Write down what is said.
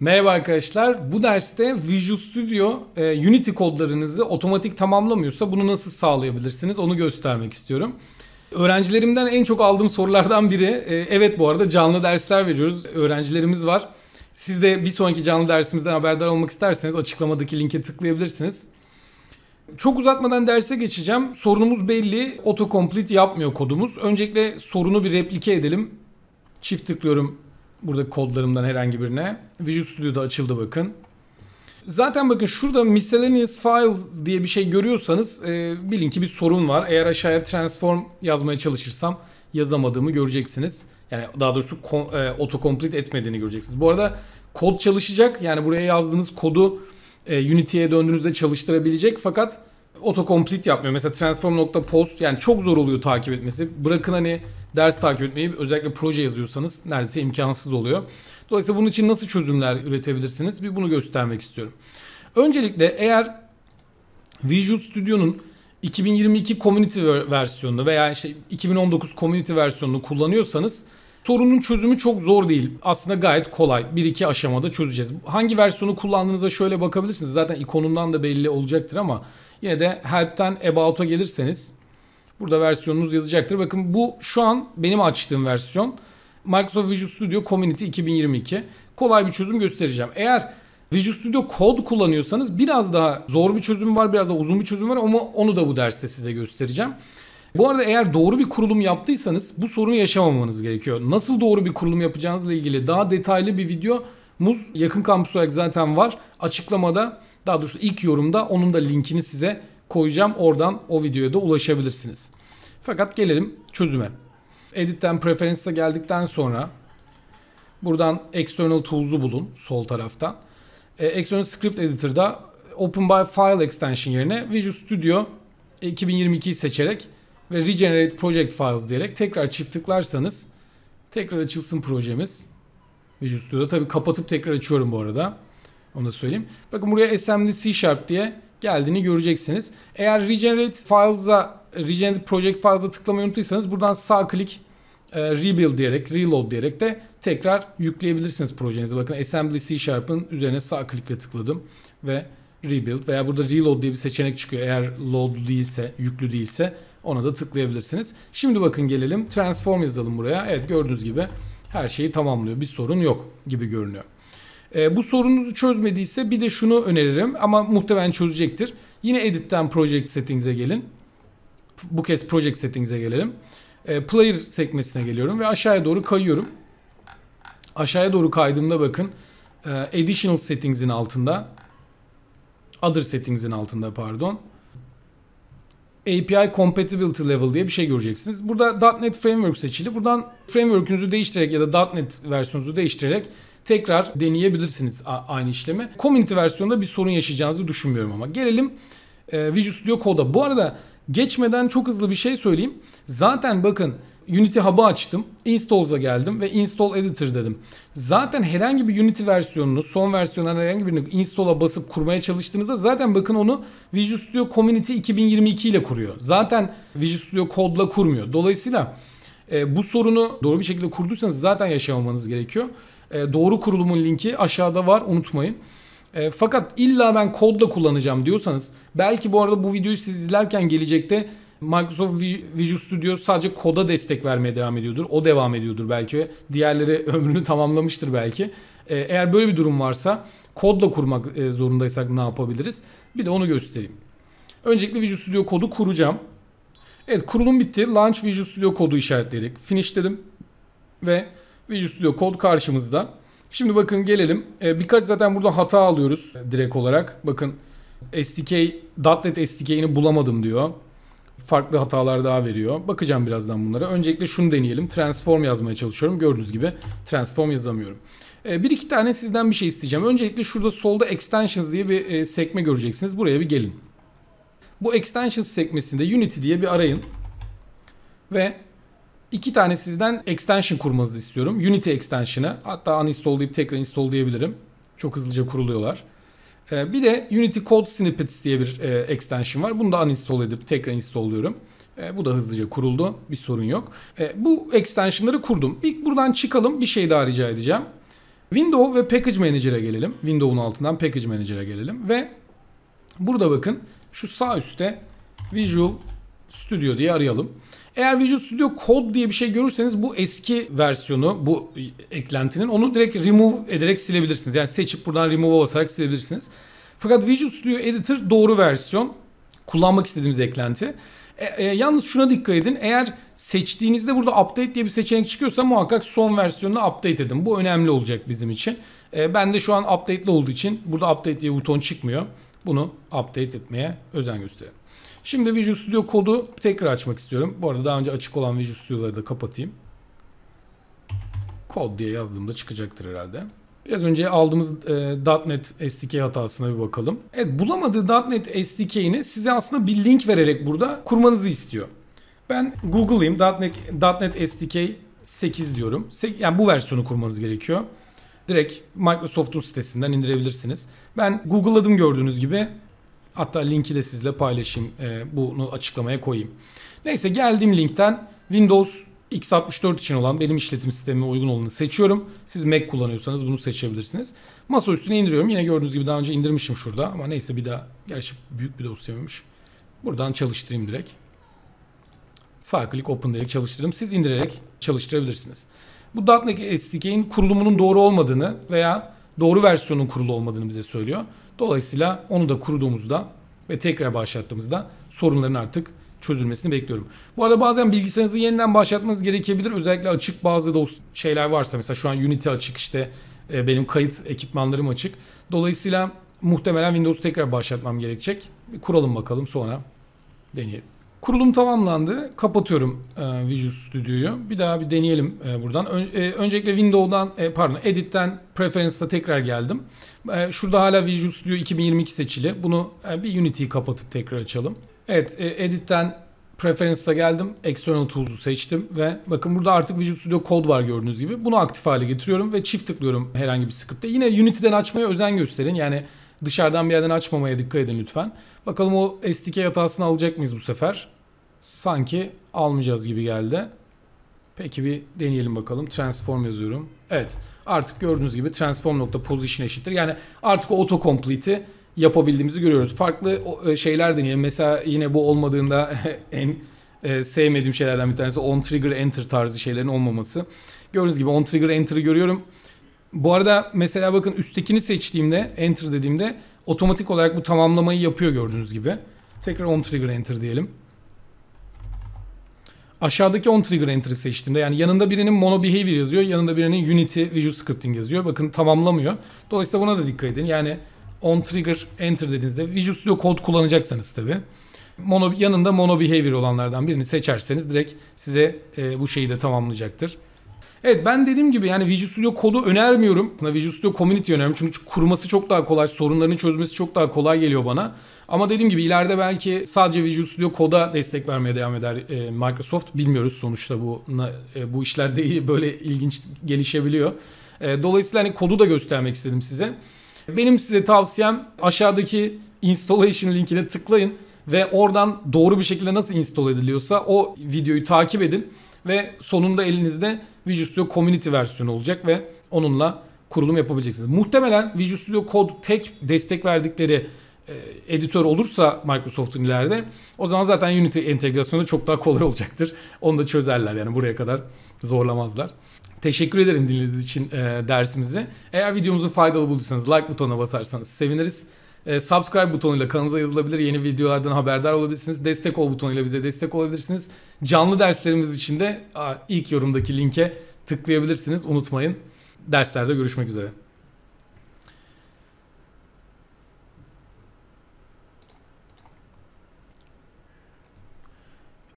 Merhaba arkadaşlar. Bu derste Visual Studio e, Unity kodlarınızı otomatik tamamlamıyorsa bunu nasıl sağlayabilirsiniz onu göstermek istiyorum. Öğrencilerimden en çok aldığım sorulardan biri. E, evet bu arada canlı dersler veriyoruz. Öğrencilerimiz var. Siz de bir sonraki canlı dersimizden haberdar olmak isterseniz açıklamadaki linke tıklayabilirsiniz. Çok uzatmadan derse geçeceğim. Sorunumuz belli. Autocomplete yapmıyor kodumuz. Öncelikle sorunu bir replike edelim. Çift tıklıyorum buradaki kodlarımdan herhangi birine. Visual Studio'da açıldı bakın. Zaten bakın şurada miscellaneous files diye bir şey görüyorsanız e, bilin ki bir sorun var. Eğer aşağıya transform yazmaya çalışırsam yazamadığımı göreceksiniz. Yani daha doğrusu e, autocomplete etmediğini göreceksiniz. Bu arada kod çalışacak. Yani buraya yazdığınız kodu e, Unity'ye döndüğünüzde çalıştırabilecek fakat autocomplete yapmıyor. Mesela transform.post yani çok zor oluyor takip etmesi. Bırakın hani ders takip etmeyi özellikle proje yazıyorsanız neredeyse imkansız oluyor. Dolayısıyla bunun için nasıl çözümler üretebilirsiniz bir bunu göstermek istiyorum. Öncelikle eğer Visual Studio'nun 2022 Community versiyonunu veya işte 2019 Community versiyonunu kullanıyorsanız sorunun çözümü çok zor değil. Aslında gayet kolay. Bir iki aşamada çözeceğiz. Hangi versiyonu kullandığınıza şöyle bakabilirsiniz. Zaten ikonundan da belli olacaktır ama yine de Help'ten About'a gelirseniz Burada versiyonunuz yazacaktır. Bakın bu şu an benim açtığım versiyon. Microsoft Visual Studio Community 2022. Kolay bir çözüm göstereceğim. Eğer Visual Studio Code kullanıyorsanız biraz daha zor bir çözüm var, biraz daha uzun bir çözüm var ama onu da bu derste size göstereceğim. Bu arada eğer doğru bir kurulum yaptıysanız bu sorunu yaşamamanız gerekiyor. Nasıl doğru bir kurulum yapacağınızla ilgili daha detaylı bir video Muz yakın kampüs olarak zaten var. Açıklamada daha doğrusu ilk yorumda onun da linkini size koyacağım. Oradan o videoya da ulaşabilirsiniz. Fakat gelelim çözüme. Edit'ten Preference'a geldikten sonra buradan External Tools'u bulun sol taraftan. E, External Script Editor'da Open by File Extension yerine Visual Studio 2022'yi seçerek ve Regenerate Project Files diyerek tekrar çift tıklarsanız tekrar açılsın projemiz. Visual Studio'da tabii kapatıp tekrar açıyorum bu arada. Onu da söyleyeyim. Bakın buraya assembly C Sharp diye geldiğini göreceksiniz. Eğer Regenerate Files'a Regenerate Project Files'a tıklamayı unuttuysanız buradan sağ klik e, rebuild diyerek, reload diyerek de tekrar yükleyebilirsiniz projenizi. Bakın Assembly C Sharp'ın üzerine sağ klikle tıkladım ve rebuild veya burada reload diye bir seçenek çıkıyor. Eğer load değilse, yüklü değilse ona da tıklayabilirsiniz. Şimdi bakın gelelim transform yazalım buraya. Evet gördüğünüz gibi her şeyi tamamlıyor. Bir sorun yok gibi görünüyor. E, bu sorunuzu çözmediyse bir de şunu öneririm ama muhtemelen çözecektir. Yine Edit'ten Project Settings'e gelin. Bu kez Project Settings'e gelelim. E, player sekmesine geliyorum ve aşağıya doğru kayıyorum. Aşağıya doğru kaydığımda bakın e, Additional Settings'in altında Other Settings'in altında pardon API Compatibility Level diye bir şey göreceksiniz. Burada .NET Framework seçili. Buradan framework'ünüzü değiştirerek ya da .NET versiyonunuzu değiştirerek tekrar deneyebilirsiniz aynı işlemi. Community versiyonunda bir sorun yaşayacağınızı düşünmüyorum ama. Gelelim e, Visual Studio Code'a. Bu arada geçmeden çok hızlı bir şey söyleyeyim. Zaten bakın Unity Hub'ı açtım. Installs'a geldim ve Install Editor dedim. Zaten herhangi bir Unity versiyonunu, son versiyonun herhangi birini install'a basıp kurmaya çalıştığınızda zaten bakın onu Visual Studio Community 2022 ile kuruyor. Zaten Visual Studio Code'la kurmuyor. Dolayısıyla e, bu sorunu doğru bir şekilde kurduysanız zaten yaşamamanız gerekiyor. E, doğru kurulumun linki aşağıda var unutmayın. E, fakat illa ben kodla kullanacağım diyorsanız belki bu arada bu videoyu siz izlerken gelecekte Microsoft Visual Studio sadece koda destek vermeye devam ediyordur. O devam ediyordur belki. Diğerleri ömrünü tamamlamıştır belki. E, eğer böyle bir durum varsa kodla kurmak e, zorundaysak ne yapabiliriz? Bir de onu göstereyim. Öncelikle Visual Studio kodu kuracağım. Evet kurulum bitti. Launch Visual Studio kodu işaretledik. Finish dedim. Ve Visual Studio kod karşımızda. Şimdi bakın gelelim. E, birkaç zaten burada hata alıyoruz direkt olarak. Bakın SDK, .NET SDK'ini bulamadım diyor farklı hatalar daha veriyor. Bakacağım birazdan bunlara. Öncelikle şunu deneyelim. Transform yazmaya çalışıyorum. Gördüğünüz gibi transform yazamıyorum. Ee, bir iki tane sizden bir şey isteyeceğim. Öncelikle şurada solda extensions diye bir e, sekme göreceksiniz. Buraya bir gelin. Bu extensions sekmesinde Unity diye bir arayın. Ve iki tane sizden extension kurmanızı istiyorum. Unity extension'ı. Hatta uninstall deyip tekrar install diyebilirim. Çok hızlıca kuruluyorlar. Ee, bir de Unity Code Snippets diye bir e, extension var. Bunu da uninstall edip tekrar installlıyorum. Ee, bu da hızlıca kuruldu. Bir sorun yok. Ee, bu extensionları kurdum. Bir buradan çıkalım. Bir şey daha rica edeceğim. Window ve Package Manager'a gelelim. Window'un altından Package Manager'a gelelim ve burada bakın şu sağ üstte Visual Studio diye arayalım. Eğer Visual Studio Code diye bir şey görürseniz bu eski versiyonu bu eklentinin onu direkt remove ederek silebilirsiniz. Yani seçip buradan remove basarak silebilirsiniz. Fakat Visual Studio Editor doğru versiyon. Kullanmak istediğimiz eklenti. E, e, yalnız şuna dikkat edin. Eğer seçtiğinizde burada update diye bir seçenek çıkıyorsa muhakkak son versiyonunu update edin. Bu önemli olacak bizim için. E, ben de şu an update'li olduğu için burada update diye buton çıkmıyor. Bunu update etmeye özen gösterin. Şimdi Visual Studio kodu tekrar açmak istiyorum. Bu arada daha önce açık olan Visual Studio'ları da kapatayım. Kod diye yazdığımda çıkacaktır herhalde. Biraz önce aldığımız e, .NET SDK hatasına bir bakalım. Evet bulamadığı .NET SDK'ini size aslında bir link vererek burada kurmanızı istiyor. Ben Google'ayım .NET, .NET SDK 8 diyorum. Yani bu versiyonu kurmanız gerekiyor. Direkt Microsoft'un sitesinden indirebilirsiniz. Ben Google'ladım gördüğünüz gibi. Hatta linki de sizle paylaşayım. E, bunu açıklamaya koyayım. Neyse geldiğim linkten Windows x64 için olan benim işletim sistemime uygun olanı seçiyorum. Siz Mac kullanıyorsanız bunu seçebilirsiniz. Masa üstüne indiriyorum. Yine gördüğünüz gibi daha önce indirmişim şurada ama neyse bir daha gerçi büyük bir dosyaymış. Buradan çalıştırayım direkt. Sağ klik open diyerek çalıştırdım. Siz indirerek çalıştırabilirsiniz. Bu .NET SDK'in kurulumunun doğru olmadığını veya doğru versiyonun kurulu olmadığını bize söylüyor. Dolayısıyla onu da kuruduğumuzda ve tekrar başlattığımızda sorunların artık çözülmesini bekliyorum. Bu arada bazen bilgisayarınızı yeniden başlatmanız gerekebilir. Özellikle açık bazı da şeyler varsa mesela şu an Unity açık işte e, benim kayıt ekipmanlarım açık. Dolayısıyla muhtemelen Windows'u tekrar başlatmam gerekecek. Bir kuralım bakalım sonra deneyelim kurulum tamamlandı. Kapatıyorum e, Visual Studio'yu. Bir daha bir deneyelim e, buradan. Ön, e, öncelikle Windows'dan e, pardon Edit'ten Preference'a tekrar geldim. E, şurada hala Visual Studio 2022 seçili. Bunu e, bir Unity'yi kapatıp tekrar açalım. Evet e, Edit'ten Preference'a geldim. External Tools'u seçtim ve bakın burada artık Visual Studio Code var gördüğünüz gibi. Bunu aktif hale getiriyorum ve çift tıklıyorum herhangi bir script'te. Yine Unity'den açmaya özen gösterin. Yani dışarıdan bir yerden açmamaya dikkat edin lütfen. Bakalım o SDK hatasını alacak mıyız bu sefer? sanki almayacağız gibi geldi. Peki bir deneyelim bakalım. Transform yazıyorum. Evet. Artık gördüğünüz gibi transform nokta position eşittir. Yani artık o autocomplete'i yapabildiğimizi görüyoruz. Farklı e, şeyler deneyelim. Mesela yine bu olmadığında en e, sevmediğim şeylerden bir tanesi on trigger enter tarzı şeylerin olmaması. Gördüğünüz gibi on trigger enter'ı görüyorum. Bu arada mesela bakın üsttekini seçtiğimde enter dediğimde otomatik olarak bu tamamlamayı yapıyor gördüğünüz gibi. Tekrar on trigger enter diyelim aşağıdaki 10 trigger entry seçtiğimde yani yanında birinin mono behavior yazıyor. Yanında birinin unity visual scripting yazıyor. Bakın tamamlamıyor. Dolayısıyla buna da dikkat edin. Yani on trigger enter dediğinizde Visual Studio Code kullanacaksanız tabi. Mono, yanında mono behavior olanlardan birini seçerseniz direkt size e, bu şeyi de tamamlayacaktır. Evet ben dediğim gibi yani Visual Studio kodu önermiyorum. Aslında Visual Studio Community öneriyorum. Çünkü kurması çok daha kolay, sorunlarını çözmesi çok daha kolay geliyor bana. Ama dediğim gibi ileride belki sadece Visual Studio koda destek vermeye devam eder e, Microsoft. Bilmiyoruz sonuçta bu e, bu işler değil böyle ilginç gelişebiliyor. E, dolayısıyla hani kodu da göstermek istedim size. Benim size tavsiyem aşağıdaki installation linkine tıklayın ve oradan doğru bir şekilde nasıl install ediliyorsa o videoyu takip edin. Ve sonunda elinizde Visual Studio Community versiyonu olacak ve onunla kurulum yapabileceksiniz. Muhtemelen Visual Studio Code tek destek verdikleri e, editör olursa Microsoft'un ileride o zaman zaten Unity entegrasyonu çok daha kolay olacaktır. Onu da çözerler yani buraya kadar zorlamazlar. Teşekkür ederim dinlediğiniz için e, dersimizi. Eğer videomuzu faydalı bulduysanız like butonuna basarsanız seviniriz. E, subscribe butonuyla kanalımıza yazılabilir. Yeni videolardan haberdar olabilirsiniz. Destek ol butonuyla bize destek olabilirsiniz. Canlı derslerimiz için de aa, ilk yorumdaki linke tıklayabilirsiniz. Unutmayın. Derslerde görüşmek üzere.